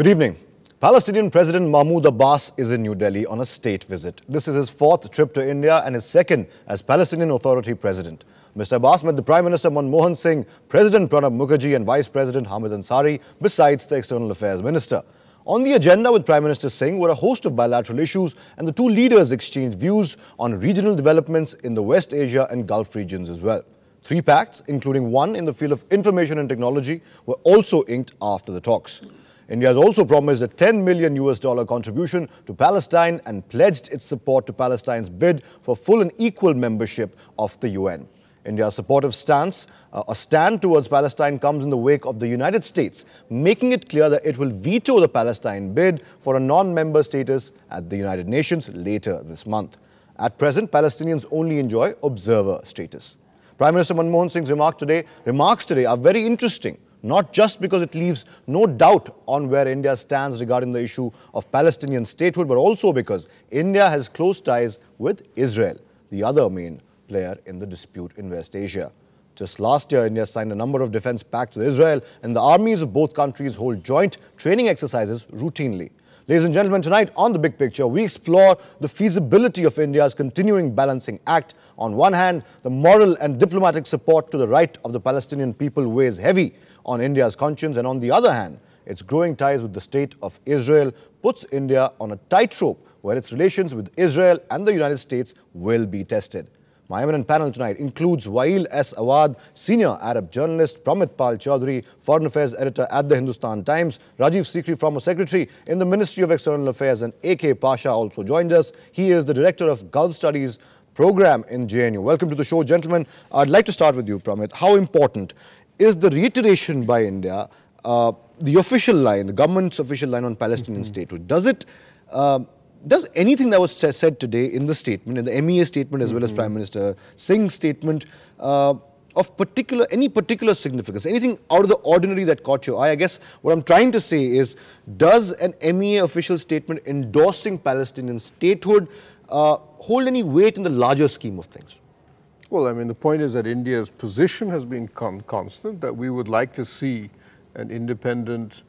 Good evening. Palestinian President Mahmoud Abbas is in New Delhi on a state visit. This is his fourth trip to India and his second as Palestinian Authority President. Mr. Abbas met the Prime Minister Manmohan Singh, President Pranab Mukherjee and Vice President Hamid Ansari, besides the External Affairs Minister. On the agenda with Prime Minister Singh were a host of bilateral issues and the two leaders exchanged views on regional developments in the West Asia and Gulf regions as well. Three pacts, including one in the field of information and technology, were also inked after the talks. India has also promised a 10 million US dollar contribution to Palestine and pledged its support to Palestine's bid for full and equal membership of the UN. India's supportive stance, uh, a stand towards Palestine, comes in the wake of the United States making it clear that it will veto the Palestine bid for a non-member status at the United Nations later this month. At present, Palestinians only enjoy observer status. Prime Minister Manmohan Singh's today, remarks today are very interesting not just because it leaves no doubt on where India stands regarding the issue of Palestinian statehood, but also because India has close ties with Israel, the other main player in the dispute in West Asia. Just last year, India signed a number of defense pacts with Israel, and the armies of both countries hold joint training exercises routinely. Ladies and gentlemen, tonight on The Big Picture, we explore the feasibility of India's continuing balancing act. On one hand, the moral and diplomatic support to the right of the Palestinian people weighs heavy on India's conscience. And on the other hand, its growing ties with the state of Israel puts India on a tightrope where its relations with Israel and the United States will be tested. My eminent panel tonight includes Wail S. Awad, senior Arab journalist, Pramit Pal Chaudhary, foreign affairs editor at the Hindustan Times, Rajiv Sikri, former secretary in the Ministry of External Affairs, and A.K. Pasha also joined us. He is the director of Gulf Studies program in JNU. Welcome to the show, gentlemen. I'd like to start with you, Pramit. How important is the reiteration by India, uh, the official line, the government's official line on Palestinian mm -hmm. statehood. Does it, uh, does anything that was said today in the statement, in the MEA statement as mm -hmm. well as mm-hmm. Prime Minister Singh's statement, uh, of particular, any particular significance, anything out of the ordinary that caught your eye? I guess what I'm trying to say is, does an MEA official statement endorsing Palestinian statehood uh, hold any weight in the larger scheme of things? Well, I mean, the point is that India's position has been con constant, that we would like to see an independent,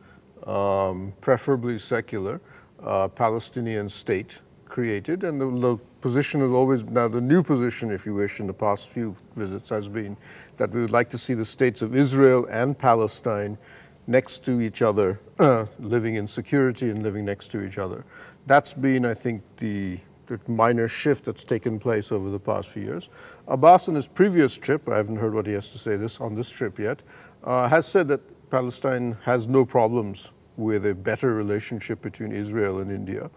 um, preferably secular, uh, Palestinian state created. And the, the position has always, now the new position, if you wish, in the past few visits has been that we would like to see the states of Israel and Palestine next to each other, living in security and living next to each other. That's been, I think, the minor shift that's taken place over the past few years. Abbas on his previous trip, I haven't heard what he has to say this on this trip yet, uh, has said that Palestine has no problems with a better relationship between Israel and India.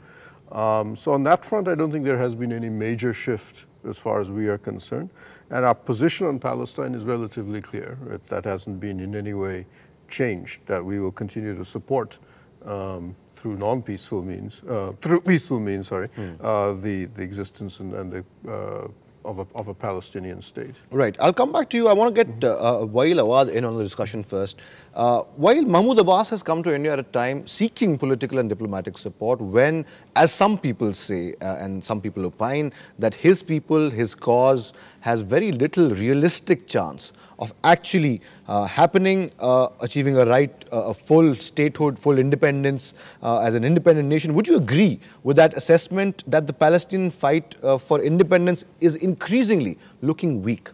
Um, so on that front, I don't think there has been any major shift as far as we are concerned. And our position on Palestine is relatively clear. It, that hasn't been in any way changed, that we will continue to support um, through non-peaceful means, uh, through peaceful means, sorry, mm. uh, the, the existence and, and the, uh, of, a, of a Palestinian state. Right. I'll come back to you. I want to get mm -hmm. Awad in on the discussion first. Uh, while Mahmoud Abbas has come to India at a time seeking political and diplomatic support when, as some people say, uh, and some people opine, that his people, his cause has very little realistic chance of actually uh, happening, uh, achieving a right, uh, a full statehood, full independence uh, as an independent nation. Would you agree with that assessment that the Palestinian fight uh, for independence is increasingly looking weak?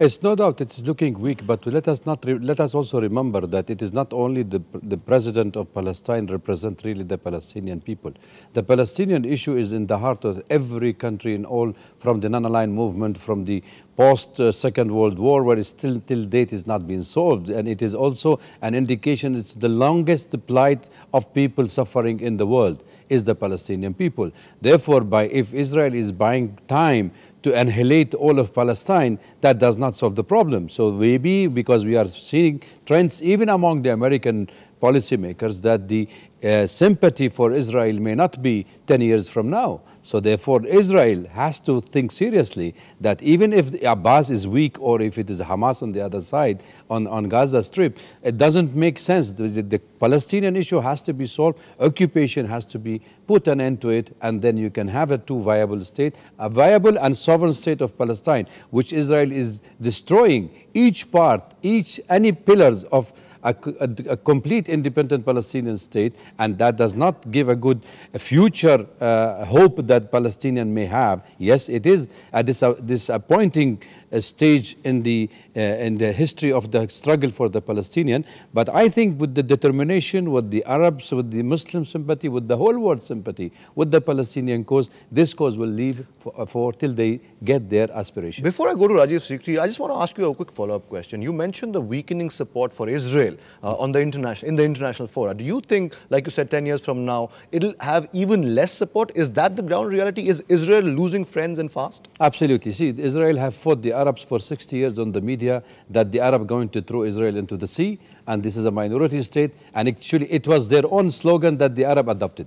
It's no doubt it's looking weak, but let us not let us also remember that it is not only the the president of Palestine represent really the Palestinian people. The Palestinian issue is in the heart of every country in all, from the non-aligned movement, from the post uh, Second World War, where still till date is not being solved, and it is also an indication it's the longest plight of people suffering in the world is the Palestinian people. Therefore, by if Israel is buying time to annihilate all of Palestine, that does not solve the problem. So maybe because we are seeing trends even among the American policymakers that the uh, sympathy for Israel may not be 10 years from now. So therefore, Israel has to think seriously that even if Abbas is weak or if it is Hamas on the other side, on, on Gaza Strip, it doesn't make sense. The, the, the Palestinian issue has to be solved. Occupation has to be put an end to it, and then you can have a two viable state, a viable and sovereign state of Palestine, which Israel is destroying each part, each, any pillars of a, a, a, complete independent Palestinian state, and that does not give a good future uh, hope that Palestinian may have. Yes, it is a dis disappointing uh, stage in the, uh, in the history of the struggle for the Palestinian, but I think with the determination, with the Arabs, with the Muslim sympathy, with the whole world sympathy, with the Palestinian cause, this cause will live for, uh, for till they get their aspiration. Before I go to Rajiv Sikri, I just want to ask you a quick follow-up question. You mentioned the weakening support for Israel uh, on the international, in the international fora. Do you think, like you said, 10 years from now, it'll have even less support? Is that the ground reality? Is Israel losing friends and fast? Absolutely. See, Israel have fought the Arabs for 60 years on the media that the Arab going to throw Israel into the sea, and this is a minority state, and actually it was their own slogan that the Arab adopted.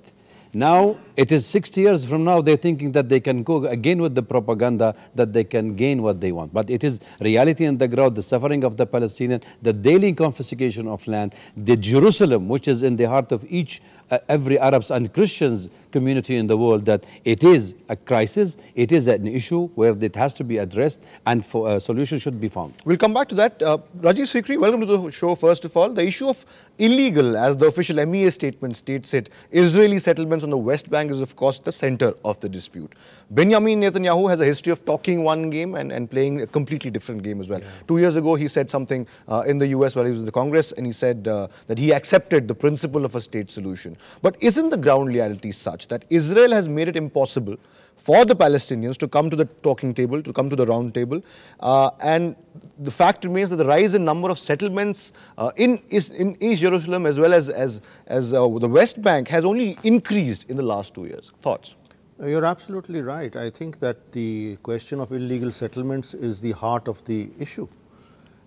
Now, it is 60 years from now, they're thinking that they can go again with the propaganda, that they can gain what they want. But it is reality on the ground, the suffering of the Palestinian, the daily confiscation of land, the Jerusalem, which is in the heart of each, uh, every Arabs and Christians' community in the world that it is a crisis, it is an issue where it has to be addressed and for, a uh, solution should be found. We'll come back to that. Uh, Rajiv Sikri, welcome to the show first of all. The issue of illegal, as the official MEA statement states it, Israeli settlements on the West Bank is of course the center of the dispute. Benjamin Netanyahu has a history of talking one game and, and playing a completely different game as well. Yeah. Two years ago, he said something uh, in the US while he was in the Congress and he said uh, that he accepted the principle of a state solution. But isn't the ground reality such that Israel has made it impossible for the Palestinians to come to the talking table, to come to the round table. Uh, and the fact remains that the rise in number of settlements uh, in, East, in, East, Jerusalem as well as, as, as uh, the West Bank has only increased in the last two years. Thoughts? Uh, you're absolutely right. I think that the question of illegal settlements is the heart of the issue.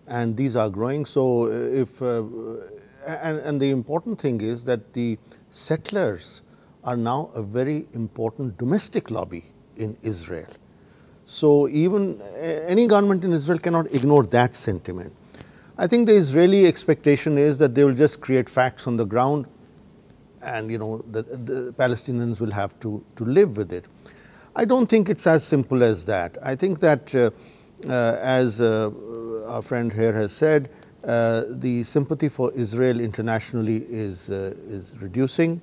And these are growing. So uh, if, uh, and, and the important thing is that the settlers are now a very important domestic lobby in Israel. So even eh, any government in Israel cannot ignore that sentiment. I think the Israeli expectation is that they will just create facts on the ground and you know the, the Palestinians will have to, to live with it. I don't think it's as simple as that. I think that uh, uh, as uh, our friend here has said, uh, the sympathy for Israel internationally is, uh, is reducing.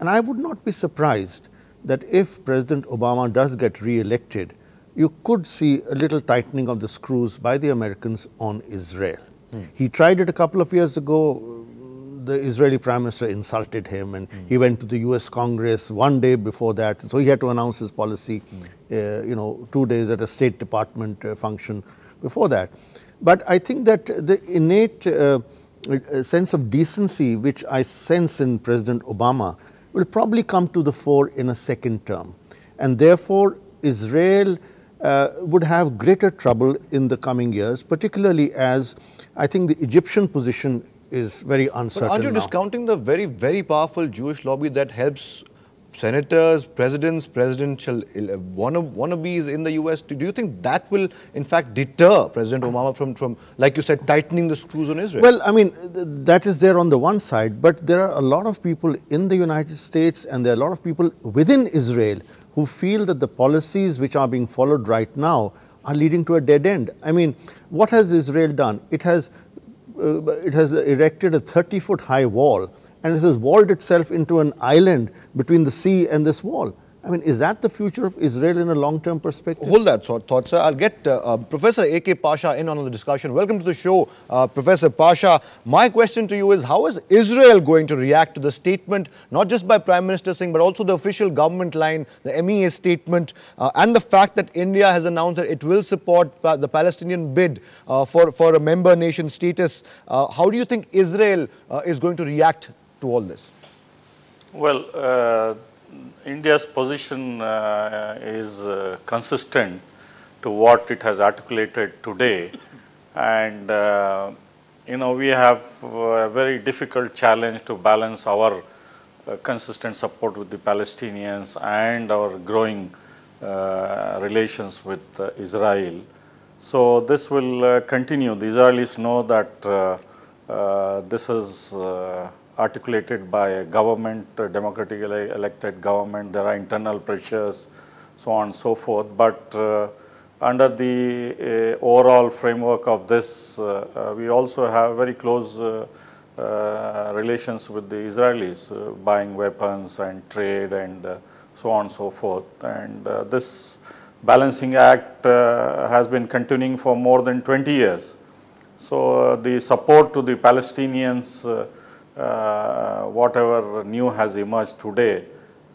And I would not be surprised that if President Obama does get re-elected, you could see a little tightening of the screws by the Americans on Israel. Mm. He tried it a couple of years ago. The Israeli Prime Minister insulted him, and mm. he went to the U.S. Congress one day before that. So he had to announce his policy, mm. uh, you know, two days at a State Department uh, function before that. But I think that the innate uh, uh sense of decency, which I sense in President Obama, will probably come to the fore in a second term. And therefore, Israel uh, would have greater trouble in the coming years, particularly as I think the Egyptian position is very uncertain. But aren't you now. discounting the very, very powerful Jewish lobby that helps senators, presidents, presidential wannabes in the US, do you think that will in fact deter President Obama from, from, like you said, tightening the screws on Israel? Well, I mean, that is there on the one side, but there are a lot of people in the United States and there are a lot of people within Israel who feel that the policies which are being followed right now are leading to a dead end. I mean, what has Israel done? It has, uh, it has erected a 30 foot high wall and it has walled itself into an island between the sea and this wall. I mean, is that the future of Israel in a long-term perspective? Hold that thought, thought sir. I'll get uh, uh, Professor A.K. Pasha in on the discussion. Welcome to the show, uh, Professor Pasha. My question to you is, how is Israel going to react to the statement, not just by Prime Minister Singh, but also the official government line, the MEA statement, uh, and the fact that India has announced that it will support pa the Palestinian bid uh, for, for a member nation status. Uh, how do you think Israel is going to react to all this? Well, uh, India's position uh, is uh, consistent to what it has articulated today. And, uh, you know, we have a very difficult challenge to balance our uh, consistent support with the Palestinians and our growing uh, relations with Israel. So this will continue. The Israelis know that this is articulated by a government, democratically elected government, there are internal pressures, so on and so forth. But uh, under the uh, overall framework of this, uh, uh we also have very close uh, uh, relations with the Israelis, buying weapons and trade and so on and so forth. And this balancing act has been continuing for more than 20 years. So the support to the Palestinians uh, whatever new has emerged today,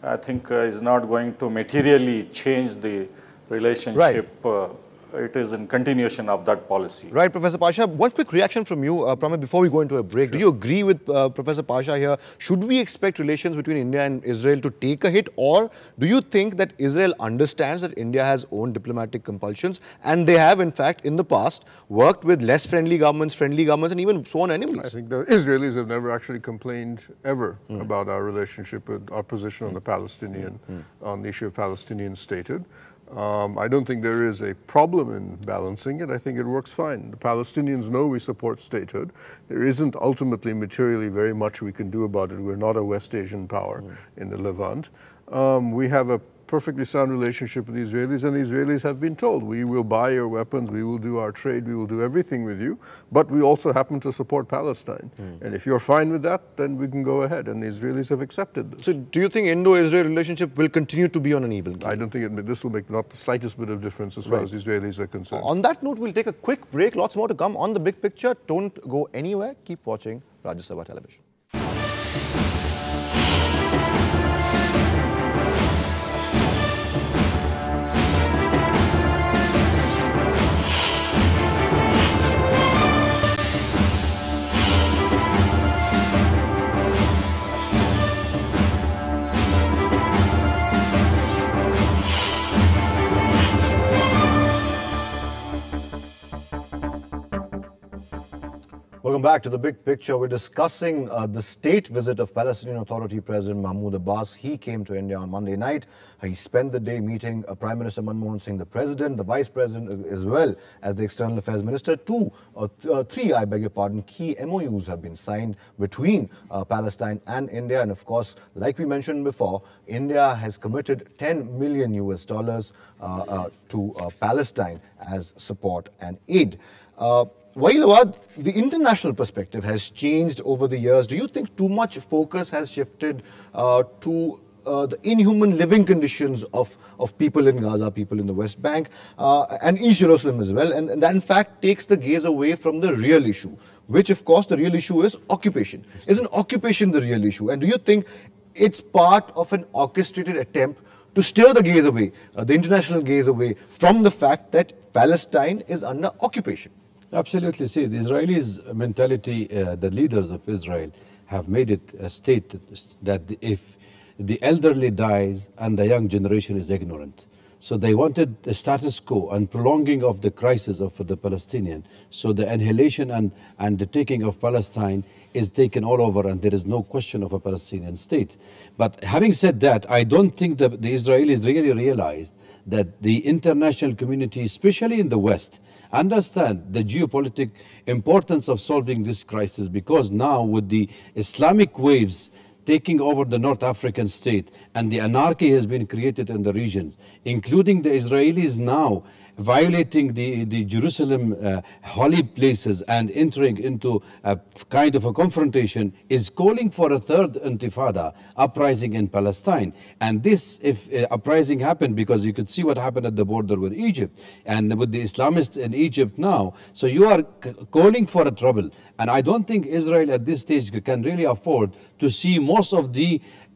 I think uh, is not going to materially change the relationship right. Uh, it is in continuation of that policy. Right, Professor Pasha. One quick reaction from you, uh, Pramit, before we go into a break. Sure. Do you agree with uh, Professor Pasha here? Should we expect relations between India and Israel to take a hit or do you think that Israel understands that India has own diplomatic compulsions and they have in fact in the past worked with less friendly governments, friendly governments and even sworn enemies? I think the Israelis have never actually complained ever mm. about our relationship, with our position mm. on the Palestinian, mm. on the issue of Palestinian statehood. Um, I don't think there is a problem in balancing it. I think it works fine. The Palestinians know we support statehood. There isn't ultimately materially very much we can do about it. We're not a West Asian power mm. in the Levant. Um, we have a perfectly sound relationship with the Israelis, and the Israelis have been told, we will buy your weapons, we will do our trade, we will do everything with you, but we also happen to support Palestine. Mm. And if you're fine with that, then we can go ahead, and the Israelis have accepted this. So do you think Indo-Israel relationship will continue to be on an even keel? I don't think it, this will make not the slightest bit of difference as right. far as Israelis are concerned. On that note, we'll take a quick break. Lots more to come on the big picture. Don't go anywhere. Keep watching Rajya Sabha Television. Welcome back to the big picture. We're discussing uh, the state visit of Palestinian Authority President Mahmoud Abbas. He came to India on Monday night. Uh, he spent the day meeting uh, Prime Minister Manmohan Singh, the President, the Vice President, uh, as well as the External Affairs Minister. Two, uh, th uh, three, I beg your pardon, key MOUs have been signed between Palestine and India. And of course, like we mentioned before, India has committed 10 million US dollars to Palestine as support and aid. Why, the international perspective has changed over the years. Do you think too much focus has shifted uh, to uh, the inhuman living conditions of, of people in Gaza, people in the West Bank, uh, and East Jerusalem as well. And, and, that, in fact, takes the gaze away from the real issue, which, of course, the real issue is occupation. Isn't occupation the real issue? And do you think it's part of an orchestrated attempt to steer the gaze away, uh, the international gaze away, from the fact that Palestine is under occupation? Absolutely. See, the Israelis' mentality, uh, the leaders of Israel have made it a state that if the elderly dies and the young generation is ignorant, so they wanted the status quo and prolonging of the crisis of the Palestinian. So the annihilation and, and the taking of Palestine is taken all over and there is no question of a Palestinian state. But having said that, I don't think that the Israelis really realized that the international community, especially in the West, understand the geopolitical importance of solving this crisis because now with the Islamic waves, taking over the North African state, and the anarchy has been created in the regions, including the Israelis now violating the, the Jerusalem uh, holy places and entering into a kind of a confrontation is calling for a third intifada uprising in Palestine. And this if uh, uprising happened because you could see what happened at the border with Egypt and with the Islamists in Egypt now. So you are calling for a trouble. And I don't think Israel at this stage can really afford to see more most of the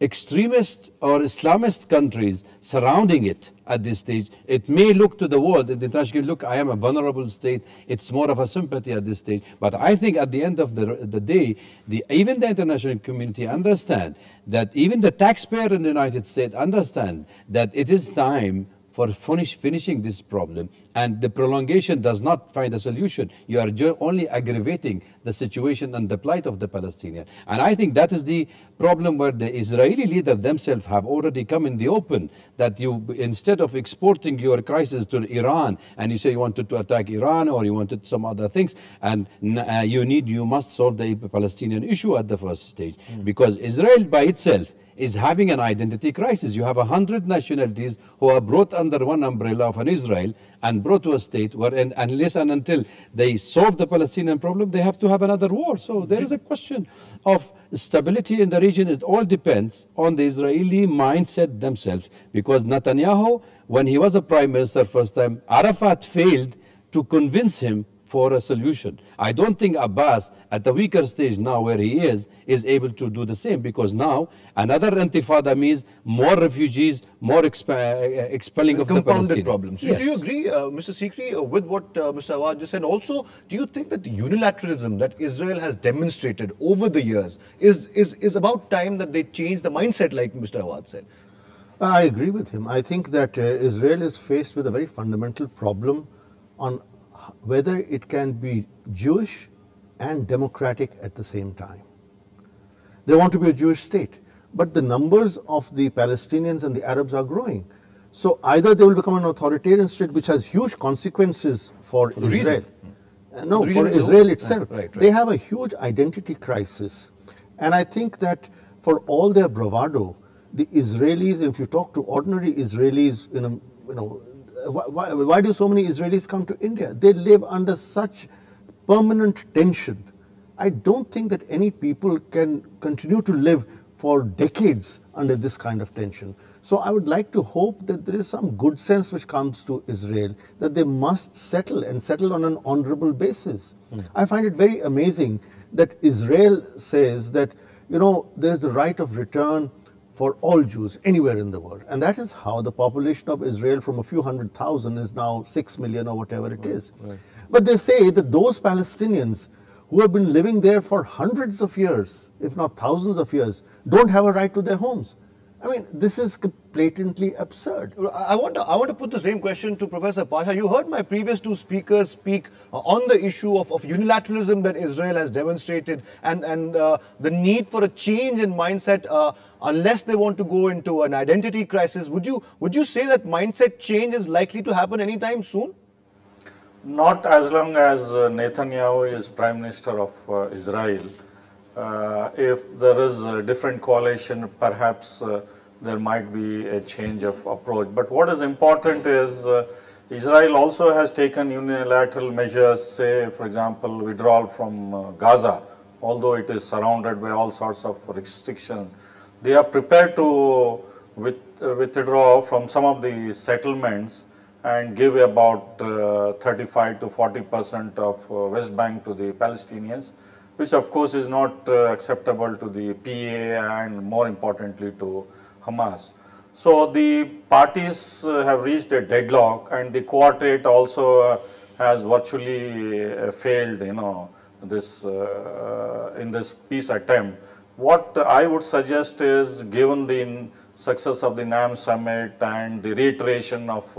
extremist or Islamist countries surrounding it at this stage. It may look to the world, the international look, I am a vulnerable state. It's more of a sympathy at this stage. But I think at the end of the, the day, the, even the international community understand that even the taxpayer in the United States understand that it is time for finish, finishing this problem. And the prolongation does not find a solution. You are only aggravating the situation and the plight of the Palestinian. And I think that is the problem where the Israeli leaders themselves have already come in the open, that you, instead of exporting your crisis to Iran, and you say you wanted to attack Iran or you wanted some other things, and uh, you need, you must solve the Palestinian issue at the first stage. Mm. Because Israel by itself, is having an identity crisis. You have a hundred nationalities who are brought under one umbrella of an Israel and brought to a state where, and, unless and until they solve the Palestinian problem, they have to have another war. So there is a question of stability in the region. It all depends on the Israeli mindset themselves. Because Netanyahu, when he was a prime minister first time, Arafat failed to convince him for a solution. I don't think Abbas, at the weaker stage now where he is, is able to do the same because now another intifada means more refugees, more uh, expelling of Compounded the Palestinians. problems. Yes. Do you agree, uh, Mr. Sikri, uh, with what uh, Mr. Awad just said? Also, do you think that the unilateralism that Israel has demonstrated over the years is, is, is about time that they change the mindset, like Mr. Awad said? I agree with him. I think that uh, Israel is faced with a very fundamental problem on whether it can be Jewish and democratic at the same time. They want to be a Jewish state, but the numbers of the Palestinians and the Arabs are growing. So either they will become an authoritarian state, which has huge consequences for, for Israel. Hmm. Uh, no, for Israel itself. Right, right. They have a huge identity crisis. And I think that for all their bravado, the Israelis, if you talk to ordinary Israelis in a, you know, why, why, why do so many Israelis come to India? They live under such permanent tension. I don't think that any people can continue to live for decades under this kind of tension. So I would like to hope that there is some good sense which comes to Israel that they must settle and settle on an honorable basis. Mm. I find it very amazing that Israel says that, you know, there's the right of return for all Jews anywhere in the world. And that is how the population of Israel from a few hundred thousand is now six million or whatever it is. Right. But they say that those Palestinians who have been living there for hundreds of years, if not thousands of years, don't have a right to their homes. I mean, this is blatantly absurd. I want to I want to put the same question to Professor Pasha. You heard my previous two speakers speak uh, on the issue of, of unilateralism that Israel has demonstrated and and uh, the need for a change in mindset uh, unless they want to go into an identity crisis. Would you would you say that mindset change is likely to happen anytime soon? Not as long as uh, Netanyahu is prime minister of uh, Israel uh, if there is a different coalition, perhaps uh, there might be a change of approach. But what is important is uh, Israel also has taken unilateral measures, say, for example, withdrawal from uh, Gaza, although it is surrounded by all sorts of restrictions. They are prepared to with, uh, withdraw from some of the settlements and give about uh, 35 to 40 percent of West Bank to the Palestinians which of course is not uh, acceptable to the PA and more importantly to Hamas. So the parties uh, have reached a deadlock and the quartet also uh, has virtually uh, failed, you know, this uh, uh, in this peace attempt. What I would suggest is given the success of the NAM summit and the reiteration of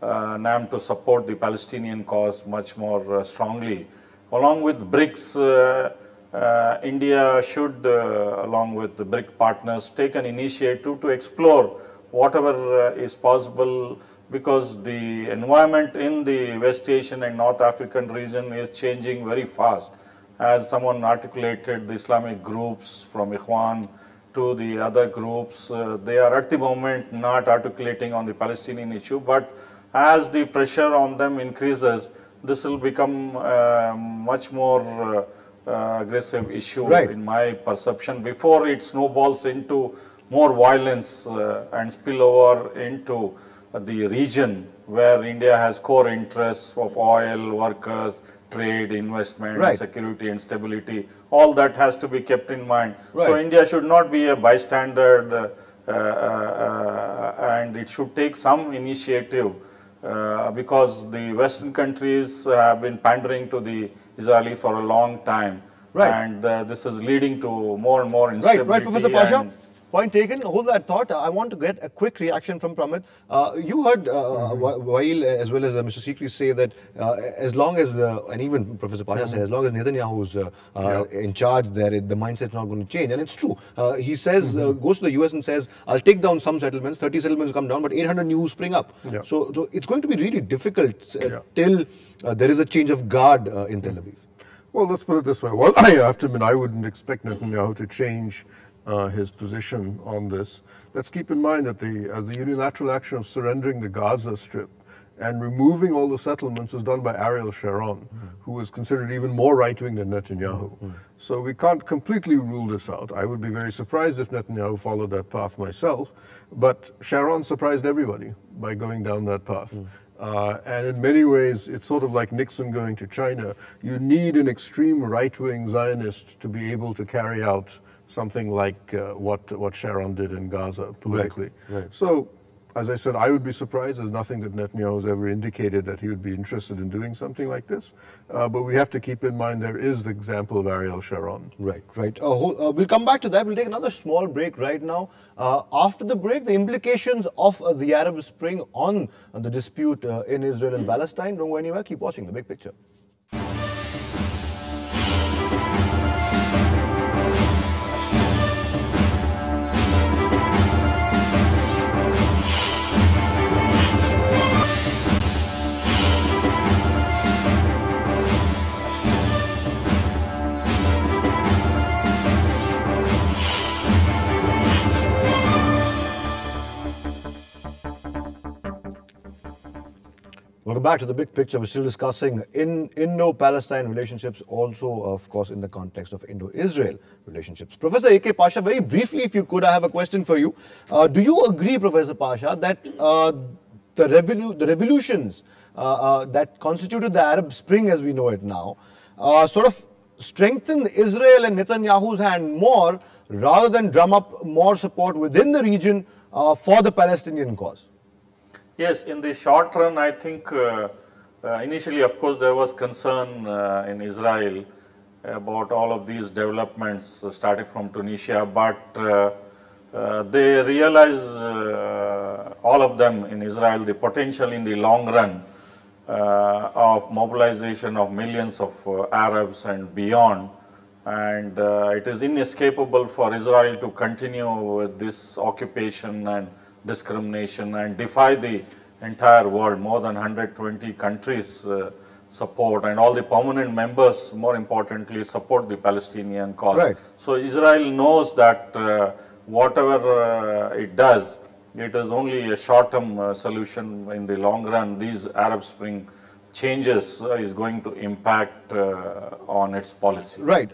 NAM to support the Palestinian cause much more strongly, Along with BRICS, uh, uh, India should, uh, along with the BRIC partners, take an initiative to explore whatever is possible because the environment in the West Asian and North African region is changing very fast. As someone articulated, the Islamic groups from Ikhwan to the other groups, uh, they are at the moment not articulating on the Palestinian issue, but as the pressure on them increases, this will become a much more uh, aggressive issue right. in my perception before it snowballs into more violence uh, and spill over into the region where India has core interests of oil, workers, trade, investment, right. security and stability. All that has to be kept in mind. Right. So India should not be a bystander uh, uh, uh, and it should take some initiative uh, because the Western countries have been pandering to the Israeli for a long time. Right. And uh, this is leading to more and more instability. Right, right, Professor Pasha. Point taken. Hold that thought. I want to get a quick reaction from Pramit. Uh, you heard uh, mm-hmm. as well as uh, Mr. Sikri say that uh, as long as, uh, and even Professor Pasha mm-hmm. said, as long as Netanyahu is uh, uh, yeah. in charge there, it, the mindset's not going to change. And it's true. he says, mm -hmm. goes to the US and says, I'll take down some settlements, 30 settlements come down, but 800 new spring up. Yeah. So, so, it's going to be really difficult yeah. till there is a change of guard in Tel Aviv. Well, let's put it this way. Well, I, after to admit, I wouldn't expect Netanyahu to change uh, his position on this. Let's keep in mind that the, the unilateral action of surrendering the Gaza Strip and removing all the settlements was done by Ariel Sharon, mm. who was considered even more right wing than Netanyahu. Mm. So we can't completely rule this out. I would be very surprised if Netanyahu followed that path myself, but Sharon surprised everybody by going down that path. Mm. Uh, and in many ways, it's sort of like Nixon going to China. You need an extreme right wing Zionist to be able to carry out something like uh, what, what Sharon did in Gaza politically. Right, right. So, as I said, I would be surprised. There's nothing that Netanyahu has ever indicated that he would be interested in doing something like this. Uh, but we have to keep in mind there is the example of Ariel Sharon. Right, right. Uh, we'll come back to that. We'll take another small break right now. Uh, after the break, the implications of uh, the Arab Spring on the dispute uh, in Israel and Palestine. Don't go anywhere. Keep watching The Big Picture. Now, back to the big picture, we're still discussing in Indo-Palestine relationships, also, of course, in the context of Indo-Israel relationships. Professor A.K. Pasha, very briefly, if you could, I have a question for you. Uh, do you agree, Professor Pasha, that uh, the, revolu the revolutions uh, uh that constituted the Arab Spring as we know it now uh, sort of strengthened Israel and Netanyahu's hand more rather than drum up more support within the region uh, for the Palestinian cause? Yes, in the short run, I think uh, uh, initially, of course, there was concern uh, in Israel about all of these developments starting from Tunisia, but uh, uh, they realize uh, all of them in Israel the potential in the long run of mobilization of millions of Arabs and beyond. And it is inescapable for Israel to continue with this occupation and discrimination and defy the entire world, more than 120 countries uh, support and all the permanent members, more importantly, support the Palestinian cause. Right. So Israel knows that uh, whatever uh, it does, it is only a short-term uh, solution in the long run. These Arab Spring changes uh, is going to impact uh, on its policy. Right.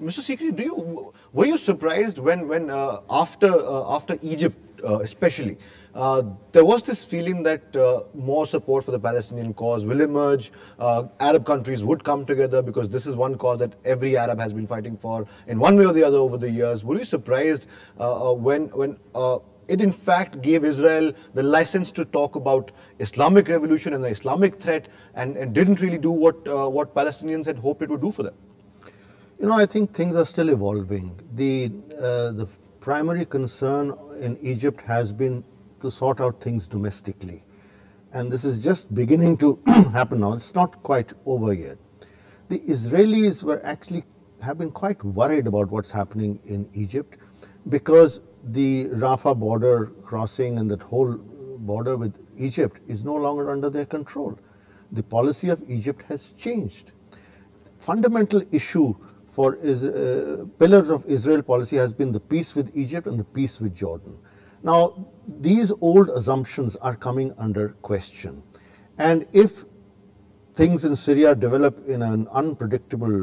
Mr. Sikri, do you were you surprised when when after after Egypt uh, especially, uh, there was this feeling that uh, more support for the Palestinian cause will emerge. Uh, Arab countries would come together because this is one cause that every Arab has been fighting for in one way or the other over the years. Were you surprised uh, uh, when when it in fact gave Israel the license to talk about Islamic revolution and the Islamic threat, and, and didn't really do what what Palestinians had hoped it would do for them? You know, I think things are still evolving. The, uh, the primary concern in Egypt has been to sort out things domestically. And this is just beginning to happen now. It's not quite over yet. The Israelis were actually have been quite worried about what's happening in Egypt because the Rafah border crossing and that whole border with Egypt is no longer under their control. The policy of Egypt has changed. Fundamental issue for is, uh, pillars of Israel policy has been the peace with Egypt and the peace with Jordan. Now, these old assumptions are coming under question. And if things in Syria develop in an unpredictable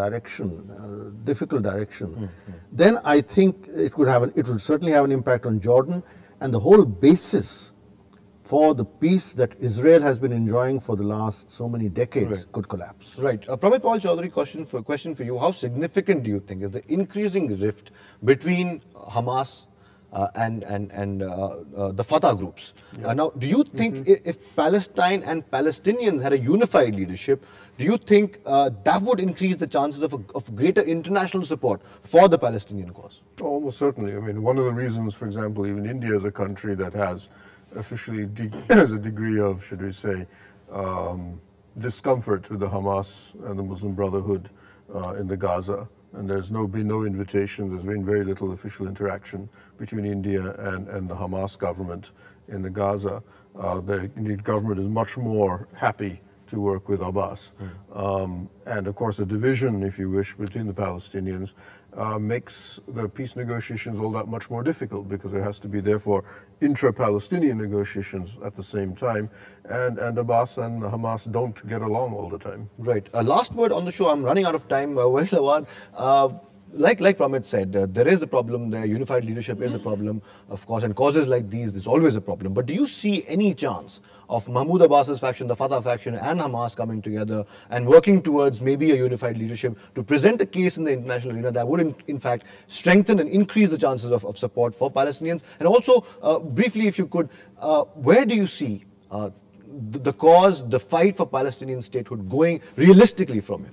direction, uh, difficult direction, mm -hmm. then I think it could have an, it would certainly have an impact on Jordan and the whole basis for the peace that Israel has been enjoying for the last so many decades right. could collapse. Right. Uh, Pramit Paul Chaudhary, question for, question for you. How significant do you think is the increasing rift between uh, Hamas uh, and and and uh, uh, the Fatah groups. Yeah. Uh, now, do you think mm -hmm. if Palestine and Palestinians had a unified leadership, do you think uh, that would increase the chances of, a, of greater international support for the Palestinian cause? Almost certainly. I mean, one of the reasons, for example, even India is a country that has officially there's a degree of, should we say, um, discomfort with the Hamas and the Muslim Brotherhood uh, in the Gaza. And there's no, been no invitation, there's been very little official interaction between India and, and the Hamas government in the Gaza. Uh, the Indian government is much more happy to work with Abbas. Mm. Um, and of course, the division, if you wish, between the Palestinians uh, makes the peace negotiations all that much more difficult because there has to be, therefore, intra Palestinian negotiations at the same time. And, and Abbas and Hamas don't get along all the time. Right. Uh, last word on the show. I'm running out of time. Uh, well, like like Pramit said, uh, there is a problem there. Unified leadership is a problem, of course, and causes like these, there's always a problem. But do you see any chance of Mahmoud Abbas's faction, the Fatah faction, and Hamas coming together and working towards maybe a unified leadership to present a case in the international arena that would, in, in fact, strengthen and increase the chances of, of support for Palestinians? And also, uh, briefly, if you could, uh, where do you see uh, the, the cause, the fight for Palestinian statehood going realistically from here?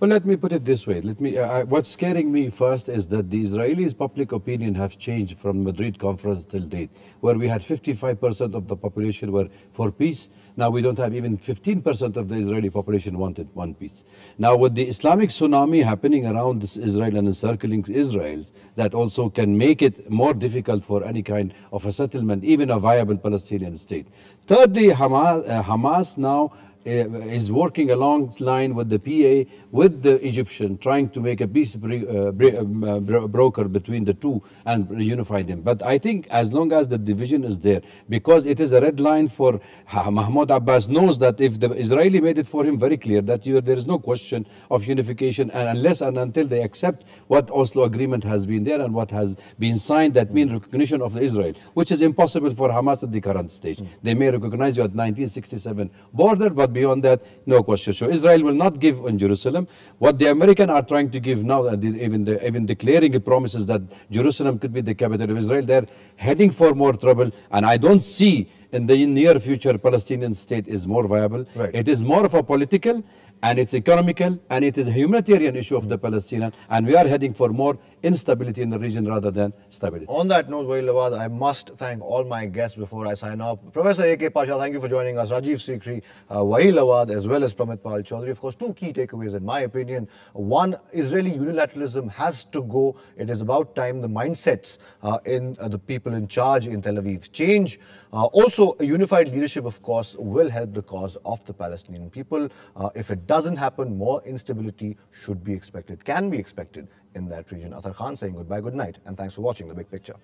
Well, let me put it this way. Let me. Uh, what's scaring me first is that the Israelis' public opinion have changed from Madrid conference till date, where we had 55% of the population were for peace. Now we don't have even 15% of the Israeli population wanted one peace. Now with the Islamic tsunami happening around Israel and encircling Israel, that also can make it more difficult for any kind of a settlement, even a viable Palestinian state. Thirdly, Hamas, uh, Hamas now uh, is working along line with the PA, with the Egyptian, trying to make a peace uh, um, uh, broker between the two and unify them. But I think as long as the division is there, because it is a red line for Mahmoud Abbas knows that if the Israeli made it for him very clear that you, there is no question of unification and unless and until they accept what Oslo agreement has been there and what has been signed, that means recognition of Israel, which is impossible for Hamas at the current stage. Hmm. They may recognize you at 1967 border, but Beyond that, no question. So Israel will not give on Jerusalem. What the American are trying to give now, uh, even, the, even declaring promises that Jerusalem could be the capital of Israel, they're heading for more trouble. And I don't see in the near future Palestinian state is more viable. Right. It is more of a political and it's economical, and it is a humanitarian issue of the Palestinian, and we are heading for more instability in the region rather than stability. On that note, Wael Lawad, I must thank all my guests before I sign off. Professor A.K. Pasha, thank you for joining us. Rajiv Sikri, uh, Wael as well as Pramit Pal Chaudhary. Of course, two key takeaways in my opinion. One, Israeli unilateralism has to go. It is about time the mindsets uh, in uh, the people in charge in Tel Aviv change. Uh, also, a unified leadership, of course, will help the cause of the Palestinian people. Uh, if it doesn't happen, more instability should be expected, can be expected in that region. Athar Khan saying goodbye, good night, and thanks for watching The Big Picture.